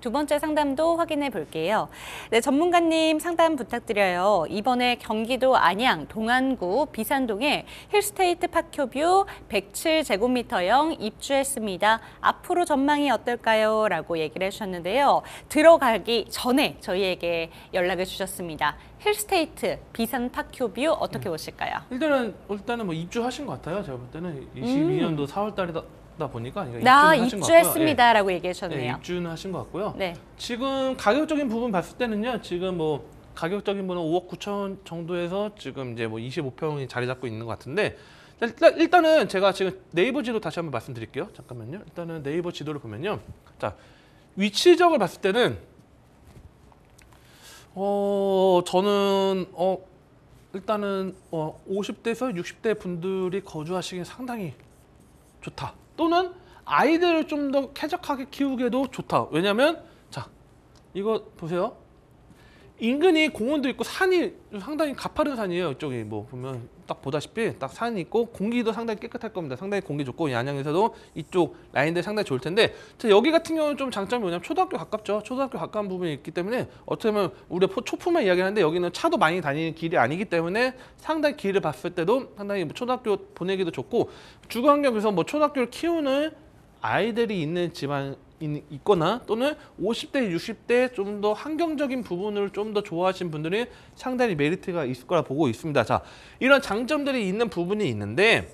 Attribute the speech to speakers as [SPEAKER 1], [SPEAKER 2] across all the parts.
[SPEAKER 1] 두 번째 상담도 확인해 볼게요. 네, 전문가님 상담 부탁드려요. 이번에 경기도 안양 동안구 비산동에 힐스테이트 파큐뷰 107제곱미터형 입주했습니다. 앞으로 전망이 어떨까요? 라고 얘기를 해주셨는데요. 들어가기 전에 저희에게 연락을 주셨습니다. 힐스테이트 비산 파큐뷰 어떻게 음. 보실까요? 일단은 일단은 뭐 입주하신 것 같아요. 제가 볼 때는 22년도 음. 4월 달이 하셨다 보니까 나 입주했습니다라고 예. 얘기하셨네요. 예, 입주는 하신 것 같고요. 네. 지금 가격적인 부분 봤을 때는요. 지금 뭐 가격적인 분은 5억 9천 정도에서 지금 이제 뭐 25평이 자리 잡고 있는 것 같은데 일단, 일단은 제가 지금 네이버 지도 다시 한번 말씀드릴게요. 잠깐만요. 일단은 네이버 지도를 보면요. 자 위치적을 봤을 때는 어 저는 어 일단은 어 50대에서 60대 분들이 거주하시기에 상당히 좋다. 또는 아이들을 좀 더 쾌적하게 키우기에도 좋다. 왜냐면 자, 이거 보세요. 인근이 공원도 있고 산이 상당히 가파른 산이에요. 이쪽이 뭐 보면 딱 보다시피 딱 산이 있고 공기도 상당히 깨끗할 겁니다. 상당히 공기 좋고 양양에서도 이쪽 라인들 상당히 좋을 텐데 여기 같은 경우는 좀 장점이 뭐냐면 초등학교 가깝죠. 초등학교 가까운 부분이 있기 때문에 어떻게 보면 우리 초품만 이야기하는데 여기는 차도 많이 다니는 길이 아니기 때문에 상당히 길을 봤을 때도 상당히 뭐 초등학교 보내기도 좋고 주거 환경에서 뭐 초등학교를 키우는 아이들이 있는 집안 있거나 또는 50대, 60대 좀 더 환경적인 부분을 좀 더 좋아하시는 분들이 상당히 메리트가 있을 거라 보고 있습니다. 자, 이런 장점들이 있는 부분이 있는데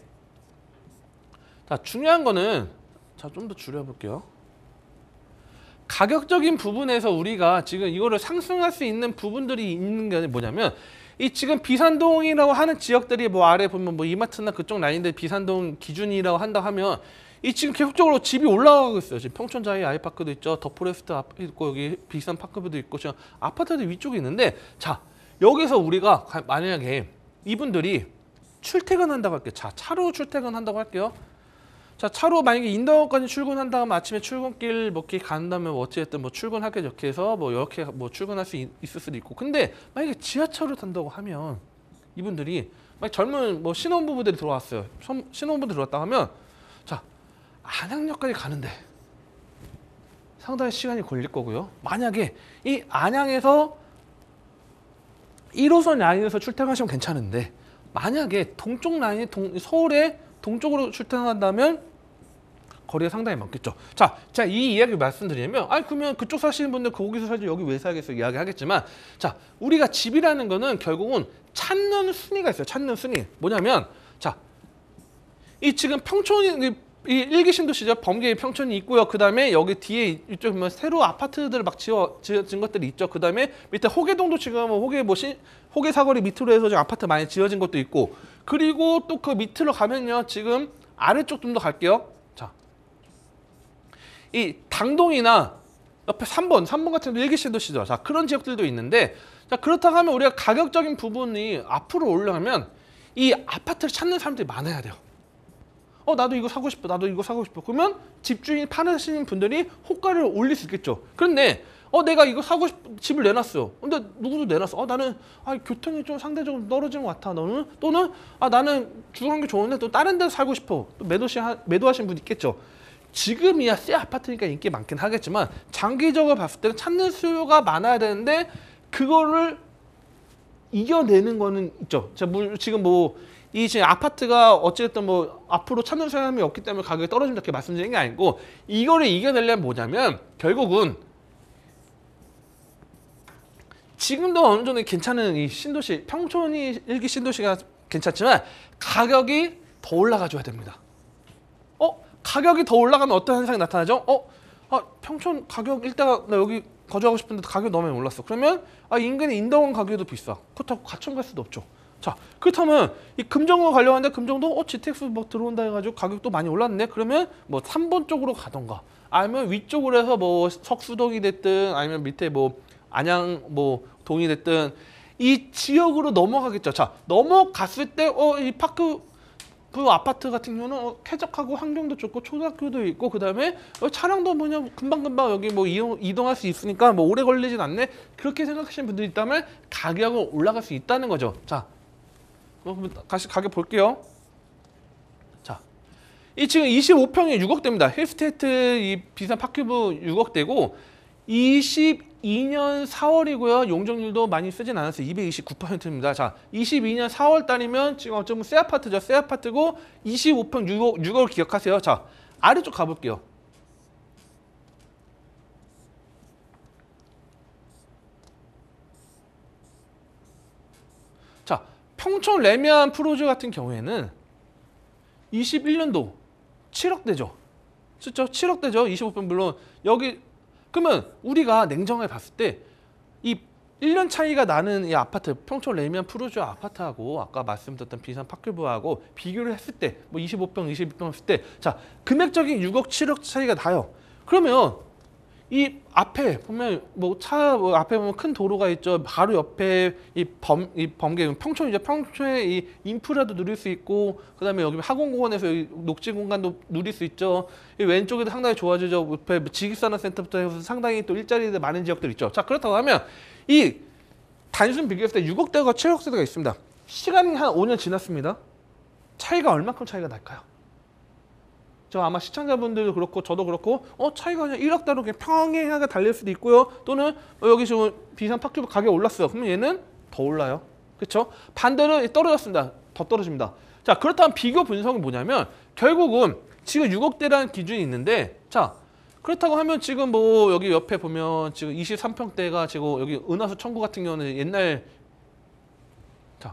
[SPEAKER 1] 자, 중요한 거는 자, 좀 더 줄여 볼게요. 가격적인 부분에서 우리가 지금 이거를 상승할 수 있는 부분들이 있는 게 뭐냐면 이 지금 비산동이라고 하는 지역들이 뭐 아래 보면 뭐 이마트나 그쪽 라인들 비산동 기준이라고 한다 하면 이 지금 계속적으로 집이 올라가고 있어요. 지금 평촌자이 아이파크도 있죠. 더포레스트앞 있고 여기 비싼 파크도 있고 지금 아파트도 위쪽에 있는데 자 여기서 우리가 만약에 이분들이 출퇴근한다고 할게요. 자 차로 출퇴근한다고 할게요. 자 차로 만약에 인덕원까지 출근한다 하면 아침에 출근길 먹기 뭐 간다면 뭐 어찌됐든 뭐 출근하게 이렇게 해서 뭐 이렇게 뭐 출근할 수 있, 을 수도 있고 근데 만약에 지하철을 탄다고 하면 이분들이 만약 젊은 뭐 신혼부부들이 들어왔어요. 신혼부부 들어왔다 하면 안양역까지 가는데 상당히 시간이 걸릴 거고요. 만약에 이 안양에서 1호선 라인에서 출퇴근하시면 괜찮은데 만약에 동쪽 라인이 동, 서울의 동쪽으로 출퇴근한다면 거리가 상당히 많겠죠. 자, 제이이야기 말씀드리면 아니 그러면 그쪽 사시는 분들 그 거기서 살지 여기 왜 살겠어 이야기하겠지만 자, 우리가 집이라는 거는 결국은 찾는 순위가 있어요. 찾는 순위. 뭐냐면 자, 이 지금 평촌이 이 일기 신도 시절 범계 평촌이 있고요. 그 다음에 여기 뒤에 이쪽 보면 새로 아파트들 막 지어 진 것들이 있죠. 그 다음에 밑에 호계동도 지금 호계 뭐신 호계 사거리 밑으로 해서 지금 아파트 많이 지어진 것도 있고 그리고 또 그 밑으로 가면요. 지금 아래쪽 좀 더 갈게요. 자, 이 당동이나 옆에 3번, 3번 같은 경 일기 신도 시절 자 그런 지역들도 있는데 자 그렇다고 하면 우리가 가격적인 부분이 앞으로 올라가면 이 아파트를 찾는 사람들이 많아야 돼요. 어 나도 이거 사고 싶어 나도 이거 사고 싶어 그러면 집주인 파시는 분들이 호가를 올릴 수 있겠죠 그런데 어 내가 이거 사고 싶 집을 내놨어 요 근데 누구도 내놨어 어 나는 아 교통이 좀 상대적으로 떨어진것 같아 너는 또는 아 나는 주거는 게 좋은데 또 다른 데서 살고 싶어 또 매도시 매도하신 분 있겠죠 지금이야 새 아파트니까 인기 많긴 하겠지만 장기적으로 봤을 때는 찾는 수요가 많아야 되는데 그거를 이겨내는 거는 있죠. 자, 지금 뭐이 지금 아파트가 어찌됐든 뭐 앞으로 찾는 사람이 없기 때문에 가격이 떨어진다 이렇게 말씀드린 게 아니고 이거를 이겨내려면 뭐냐면 결국은 지금도 어느 정도 괜찮은 이 신도시 평촌이 일기 신도시가 괜찮지만 가격이 더 올라가 줘야 됩니다. 어? 가격이 더 올라가면 어떤 현상이 나타나죠? 어? 아, 평촌 가격 일단 나 여기 거주하고 싶은데 가격 너무 많이 올랐어. 그러면 아, 인근의 인덕원 가격도 비싸. 그렇다고 가천갈 수도 없죠. 자 그렇다면 이 금정과 관련한데 금정도 어 GTX 뭐 들어온다 해가지고 가격도 많이 올랐네 그러면 뭐 3번 쪽으로 가던가 아니면 위쪽으로 해서 뭐 석수동이 됐든 아니면 밑에 뭐 안양 뭐 동이 됐든 이 지역으로 넘어가겠죠 자 넘어갔을 때 어 이 파크 그 아파트 같은 경우는 어, 쾌적하고 환경도 좋고 초등학교도 있고 그 다음에 어, 차량도 뭐냐 금방금방 여기 뭐 이동, 이동할 수 있으니까 뭐 오래 걸리진 않네 그렇게 생각하시는 분들이 있다면 가격은 올라갈 수 있다는 거죠 자 그럼 어, 다시 가격 볼게요. 자, 이 지금 25평이 6억대입니다. 힐스테이트 이 비싼 파큐브 6억대고 22년 4월이고요. 용적률도 많이 쓰진 않았어요. 229%입니다. 자, 22년 4월 달이면 지금 어쩌면 새 아파트죠. 새 아파트고 25평 6억 6억 기억하세요. 자, 아래쪽 가볼게요. 평촌 레미안 프로즈 같은 경우에는 21년도 7억대죠. 진짜 7억대죠. 25분 물론 여기 그러면 우리가 냉정하게 봤을 때이 1년 차이가 나는 이 아파트 평촌 레미안 프로즈 아파트하고 아까 말씀드렸던 비산 파큐브하고 비교를 했을 때뭐 25평, 22평 했을 때자 금액적인 6억, 7억 차이가 나요. 그러면 이 앞에 보면 뭐차 뭐 앞에 보면 큰 도로가 있죠. 바로 옆에 이 범 이 범계 평촌이죠. 평촌의 이 인프라도 누릴 수 있고 그다음에 여기 학원공원에서 녹지 공간도 누릴 수 있죠. 이 왼쪽에도 상당히 좋아지죠. 옆에 뭐 지식산업센터부터 해서 상당히 또일자리도 많은 지역들 있죠. 자 그렇다고 하면 이 단순 비교했을 때 6억대가 7억대가 있습니다. 시간이 한 5년 지났습니다. 차이가 얼마큼 차이가 날까요? 저 아마 시청자분들도 그렇고 저도 그렇고 어 차이가 그냥 1억 달러 그냥 평행하게 달릴 수도 있고요. 또는 어, 여기 지금 비상 팍큐브 가격 올랐어요. 그러면 얘는 더 올라요. 그렇죠? 반대로 떨어졌습니다. 더 떨어집니다. 자 그렇다면 비교 분석이 뭐냐면 결국은 지금 6억대라는 기준이 있는데 자 그렇다고 하면 지금 뭐 여기 옆에 보면 지금 23평대가 지금 여기 은하수 청구 같은 경우는 옛날 자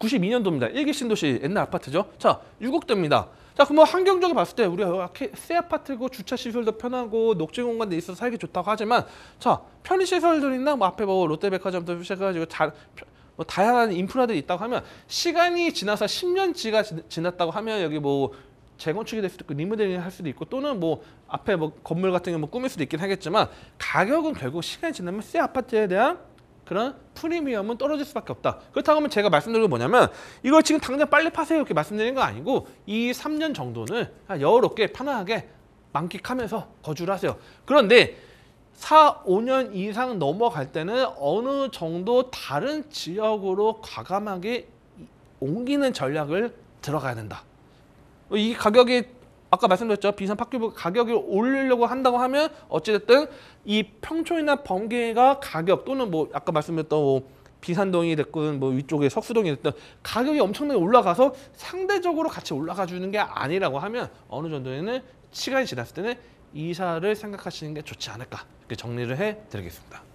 [SPEAKER 1] 92년도입니다. 일기 신도시 옛날 아파트죠. 자 6억대입니다. 자, 그럼 뭐 환경적으로 봤을 때 우리가 새 아파트고 주차 시설도 편하고 녹지 공간도 있어서 살기 좋다고 하지만 자, 편의 시설들이나 뭐 앞에 뭐 롯데백화점도 시작해가지고 잘 뭐 다양한 인프라들이 있다고 하면 시간이 지나서 10년지가 지났다고 하면 여기 뭐 재건축이 될 수도 있고 리모델링 할 수도 있고 또는 뭐 앞에 뭐 건물 같은 경우 뭐 꾸밀 수도 있긴 하겠지만 가격은 결국 시간이 지나면 새 아파트에 대한 그런 프리미엄은 떨어질 수밖에 없다. 그렇다고 하면 제가 말씀드린 게 뭐냐면 이걸 지금 당장 빨리 파세요 이렇게 말씀드린는거 아니고 이 3년 정도는 여유롭게 편안하게 만끽하면서 거주를 하세요. 그런데 4, 5년 이상 넘어갈 때는 어느 정도 다른 지역으로 과감하게 옮기는 전략을 들어가야 된다. 이 가격이 아까 말씀드렸죠. 비상 파큐브 가격이 올리려고 한다고 하면 어찌됐든 이 평촌이나 번개가 가격 또는 뭐 아까 말씀드렸던 뭐 비산동이 됐든 뭐 위쪽에 석수동이 됐든 가격이 엄청나게 올라가서 상대적으로 같이 올라가 주는 게 아니라고 하면 어느 정도에는 시간이 지났을 때는 이사를 생각하시는 게 좋지 않을까 이렇게 정리를 해드리겠습니다.